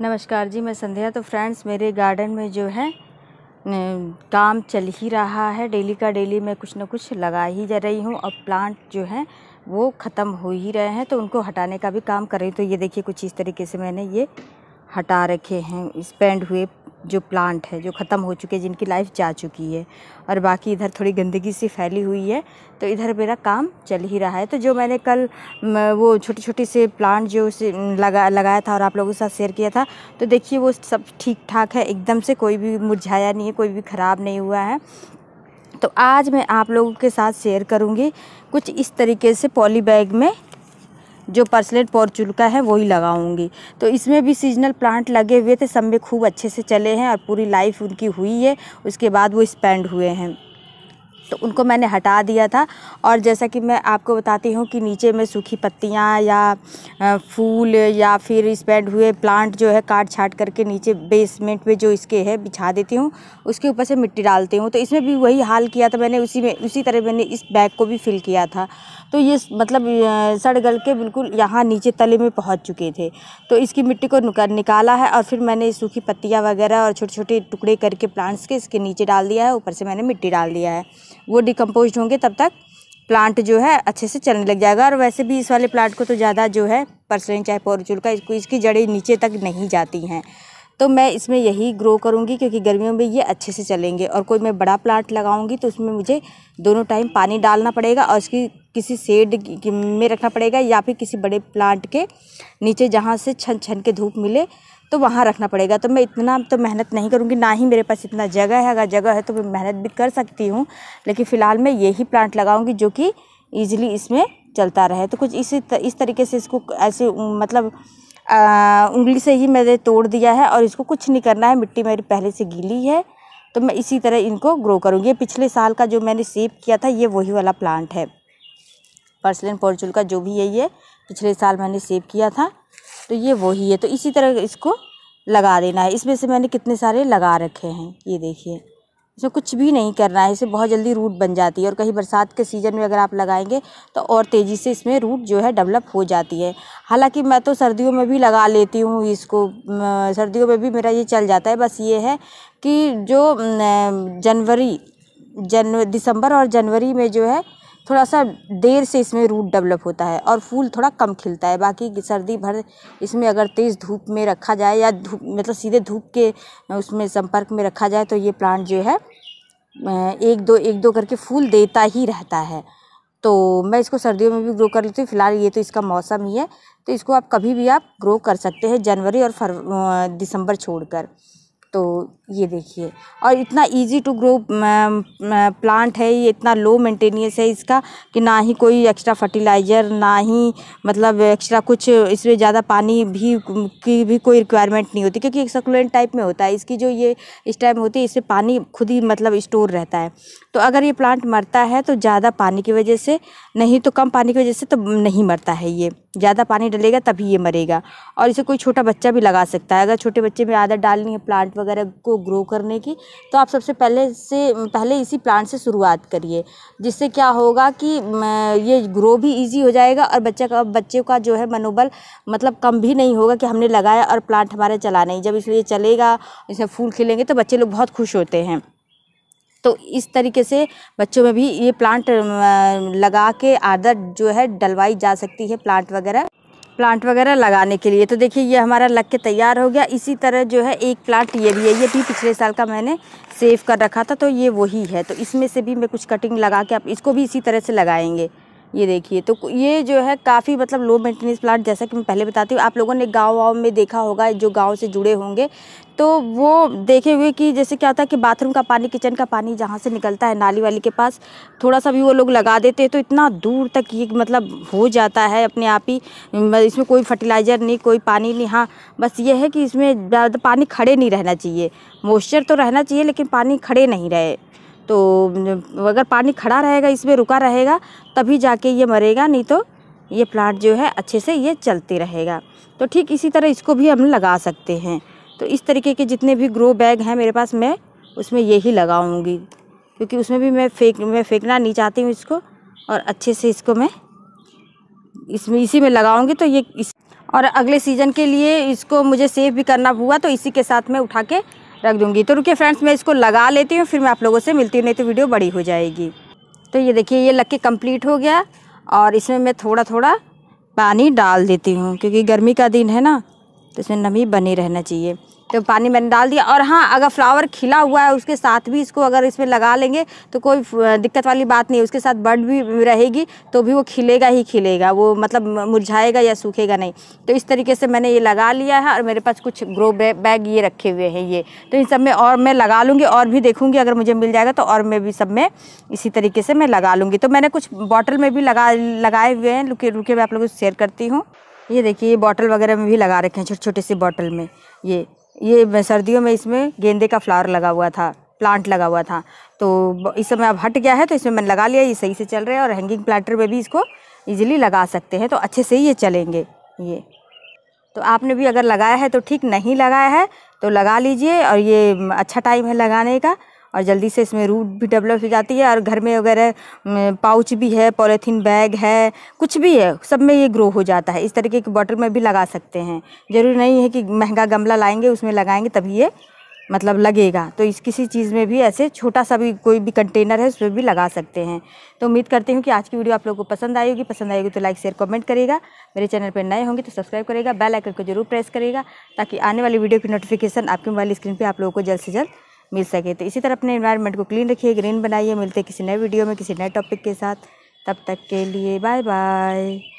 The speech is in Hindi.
नमस्कार जी मैं संध्या तो फ्रेंड्स मेरे गार्डन में जो है काम चल ही रहा है डेली का डेली मैं कुछ ना कुछ लगा ही जा रही हूँ और प्लांट जो है वो ख़त्म हो ही रहे हैं तो उनको हटाने का भी काम कर रही हूँ तो ये देखिए कुछ इस तरीके से मैंने ये हटा रखे हैं स्पेंड हुए जो प्लांट है जो ख़त्म हो चुके हैं जिनकी लाइफ़ जा चुकी है और बाकी इधर थोड़ी गंदगी सी फैली हुई है तो इधर मेरा काम चल ही रहा है तो जो मैंने कल वो छोटी छोटी से प्लांट जो उसे लगा लगाया था और आप लोगों के साथ शेयर किया था तो देखिए वो सब ठीक ठाक है एकदम से कोई भी मुरझाया नहीं है कोई भी ख़राब नहीं हुआ है तो आज मैं आप लोगों के साथ शेयर करूँगी कुछ इस तरीके से पॉली बैग में जो पर्सलेट पोर्चुलका है वही लगाऊंगी तो इसमें भी सीजनल प्लांट लगे हुए थे सब में खूब अच्छे से चले हैं और पूरी लाइफ उनकी हुई है उसके बाद वो स्पेंड हुए हैं तो उनको मैंने हटा दिया था और जैसा कि मैं आपको बताती हूँ कि नीचे में सूखी पत्तियाँ या फूल या फिर स्पेंड हुए प्लांट जो है काट छाट करके नीचे बेसमेंट में जो इसके है बिछा देती हूँ उसके ऊपर से मिट्टी डालती हूँ तो इसमें भी वही हाल किया था मैंने उसी में उसी तरह मैंने इस बैग को भी फिल किया था तो ये मतलब सड़ गल के बिल्कुल यहाँ नीचे तले में पहुँच चुके थे तो इसकी मिट्टी को निकाला है और फिर मैंने सूखी पत्तियाँ वगैरह और छोटे छोटे टुकड़े करके प्लांट्स के इसके नीचे डाल दिया है ऊपर से मैंने मिट्टी डाल दिया है वो डिकम्पोज होंगे तब तक प्लांट जो है अच्छे से चलने लग जाएगा और वैसे भी इस वाले प्लांट को तो ज़्यादा जो है परसलिन चाहे पोरचूल का इसको इसकी जड़ें नीचे तक नहीं जाती हैं तो मैं इसमें यही ग्रो करूँगी क्योंकि गर्मियों में ये अच्छे से चलेंगे और कोई मैं बड़ा प्लांट लगाऊँगी तो उसमें मुझे दोनों टाइम पानी डालना पड़ेगा और इसकी किसी सेड में रखना पड़ेगा या फिर किसी बड़े प्लांट के नीचे जहाँ से छन छन के धूप मिले तो वहाँ रखना पड़ेगा तो मैं इतना तो मेहनत नहीं करूँगी ना ही मेरे पास इतना जगह है अगर जगह है तो मैं मेहनत भी कर सकती हूँ लेकिन फ़िलहाल मैं यही प्लांट लगाऊँगी जो कि ईज़िली इसमें चलता रहे तो कुछ इसी इस तरीके से इसको ऐसे मतलब उंगली से ही मैंने तोड़ दिया है और इसको कुछ नहीं करना है मिट्टी मेरी पहले से गीली है तो मैं इसी तरह इनको ग्रो करूँगी पिछले साल का जो मैंने सेव किया था ये वही वाला प्लांट है पर्सलिन पोर्चुल का जो भी है ये पिछले साल मैंने सेव किया था तो ये वही है तो इसी तरह इसको लगा देना है इसमें से मैंने कितने सारे लगा रखे हैं ये देखिए इसमें कुछ भी नहीं करना है इसे बहुत जल्दी रूट बन जाती है और कहीं बरसात के सीज़न में अगर आप लगाएंगे तो और तेज़ी से इसमें रूट जो है डेवलप हो जाती है हालांकि मैं तो सर्दियों में भी लगा लेती हूँ इसको सर्दियों में भी मेरा ये चल जाता है बस ये है कि जो जनवरी जन दिसंबर और जनवरी में जो है थोड़ा सा देर से इसमें रूट डेवलप होता है और फूल थोड़ा कम खिलता है बाकी सर्दी भर इसमें अगर तेज़ धूप में रखा जाए या धूप मतलब सीधे धूप के उसमें संपर्क में रखा जाए तो ये प्लांट जो है एक दो एक दो करके फूल देता ही रहता है तो मैं इसको सर्दियों में भी ग्रो कर लेती हूँ फिलहाल ये तो इसका मौसम ही है तो इसको आप कभी भी आप ग्रो कर सकते हैं जनवरी और फर दिसंबर छोड़कर तो ये देखिए और इतना ईज़ी टू ग्रो प्लांट है ये इतना लो मेंटेनेंस है इसका कि ना ही कोई एक्स्ट्रा फर्टिलाइज़र ना ही मतलब एक्स्ट्रा कुछ इसमें ज़्यादा पानी भी की भी कोई रिक्वायरमेंट नहीं होती क्योंकि एक सकुलेंट टाइप में होता है इसकी जो ये इस टाइप होती है इससे पानी खुद ही मतलब स्टोर रहता है तो अगर ये प्लांट मरता है तो ज़्यादा पानी की वजह से नहीं तो कम पानी की वजह से तो नहीं मरता है ये ज़्यादा पानी डलेगा तभी ये मरेगा और इसे कोई छोटा बच्चा भी लगा सकता है अगर छोटे बच्चे में आदत डालनी है प्लांट वगैरह को ग्रो करने की तो आप सबसे पहले से पहले इसी प्लांट से शुरुआत करिए जिससे क्या होगा कि ये ग्रो भी ईजी हो जाएगा और बच्चे का बच्चे का जो है मनोबल मतलब कम भी नहीं होगा कि हमने लगाया और प्लांट हमारे चला नहीं जब इसलिए चलेगा इसमें फूल खिलेंगे तो बच्चे लोग बहुत खुश होते हैं तो इस तरीके से बच्चों में भी ये प्लांट लगा के आदत जो है डलवाई जा सकती है प्लांट वगैरह प्लांट वगैरह लगाने के लिए तो देखिए ये हमारा लग के तैयार हो गया इसी तरह जो है एक प्लांट ये भी है ये भी पिछले साल का मैंने सेव कर रखा था तो ये वही है तो इसमें से भी मैं कुछ कटिंग लगा के आप इसको भी इसी तरह से लगाएंगे ये देखिए तो ये जो है काफ़ी मतलब लो मेंटेनेंस प्लांट जैसा कि मैं पहले बताती हूँ आप लोगों ने गाँव वाँव में देखा होगा जो गाँव से जुड़े होंगे तो वो देखे हुए कि जैसे क्या होता है कि बाथरूम का पानी किचन का पानी जहाँ से निकलता है नाली वाली के पास थोड़ा सा भी वो लोग लगा देते हैं तो इतना दूर तक ये मतलब हो जाता है अपने आप ही इसमें कोई फर्टिलाइज़र नहीं कोई पानी नहीं हाँ बस ये है कि इसमें ज़्यादा पानी खड़े नहीं रहना चाहिए मॉइस्चर तो रहना चाहिए लेकिन पानी खड़े नहीं रहे तो अगर पानी खड़ा रहेगा इसमें रुका रहेगा तभी जाके ये मरेगा नहीं तो ये प्लांट जो है अच्छे से ये चलते रहेगा तो ठीक इसी तरह इसको भी हम लगा सकते हैं तो इस तरीके के जितने भी ग्रो बैग हैं मेरे पास मैं उसमें यही लगाऊंगी क्योंकि उसमें भी मैं फेंक मैं फेंकना नहीं चाहती हूँ इसको और अच्छे से इसको मैं इसमें इसी में लगाऊंगी तो ये इस और अगले सीज़न के लिए इसको मुझे सेव भी करना हुआ तो इसी के साथ मैं उठा के रख दूँगी तो रुकिए फ्रेंड्स मैं इसको लगा लेती हूँ फिर मैं आप लोगों से मिलती हूँ नहीं तो वीडियो बड़ी हो जाएगी तो ये देखिए ये लग के कम्प्लीट हो गया और इसमें मैं थोड़ा थोड़ा पानी डाल देती हूँ क्योंकि गर्मी का दिन है ना तो इसमें नमी बनी रहना चाहिए तो पानी मैंने डाल दिया और हाँ अगर फ्लावर खिला हुआ है उसके साथ भी इसको अगर इसमें लगा लेंगे तो कोई दिक्कत वाली बात नहीं उसके साथ बर्ड भी रहेगी तो भी वो खिलेगा ही खिलेगा वो मतलब मुरझाएगा या सूखेगा नहीं तो इस तरीके से मैंने ये लगा लिया है और मेरे पास कुछ ग्रो बैग ये रखे हुए हैं ये तो इन सब में और मैं लगा लूँगी और भी देखूँगी अगर मुझे मिल जाएगा तो और मैं भी सब में इसी तरीके से मैं लगा लूँगी तो मैंने कुछ बॉटल में भी लगा लगाए हुए हैं रुके रुके मैं आप लोगों को शेयर करती हूँ ये देखिए ये बॉटल वगैरह में भी लगा रखे हैं छोटे छोटे से बॉटल में ये ये सर्दियों में इसमें गेंदे का फ्लावर लगा हुआ था प्लांट लगा हुआ था तो इस समय अब हट गया है तो इसमें मैंने लगा लिया ये सही से चल रहे हैं और हैंगिंग प्लांटर में भी इसको ईजिली लगा सकते हैं तो अच्छे से ये चलेंगे ये तो आपने भी अगर लगाया है तो ठीक नहीं लगाया है तो लगा लीजिए और ये अच्छा टाइम है लगाने का और जल्दी से इसमें रूट भी डेवलप हो जाती है और घर में वगैरह पाउच भी है पॉलीथीन बैग है कुछ भी है सब में ये ग्रो हो जाता है इस तरीके की बॉटल में भी लगा सकते हैं ज़रूरी नहीं है कि महंगा गमला लाएंगे उसमें लगाएंगे तभी ये मतलब लगेगा तो इस किसी चीज़ में भी ऐसे छोटा सा भी कोई भी कंटेनर है उसमें भी लगा सकते हैं तो उम्मीद करती हूँ कि आज की वीडियो आप लोगों को पसंद आएगी पसंद आएगी तो लाइक शेयर कमेंट करेगा मेरे चैनल पर नए होंगे तो सब्सक्राइब करेगा बेल आइकन को जरूर प्रेस करेगा ताकि आने वाली वीडियो की नोटिफिकेशन आपके मोबाइल स्क्रीन पर आप लोगों को जल्द से जल्द मिल सके तो इसी तरह अपने इन्वायरमेंट को क्लीन रखिए ग्रीन बनाइए मिलते किसी नए वीडियो में किसी नए टॉपिक के साथ तब तक के लिए बाय बाय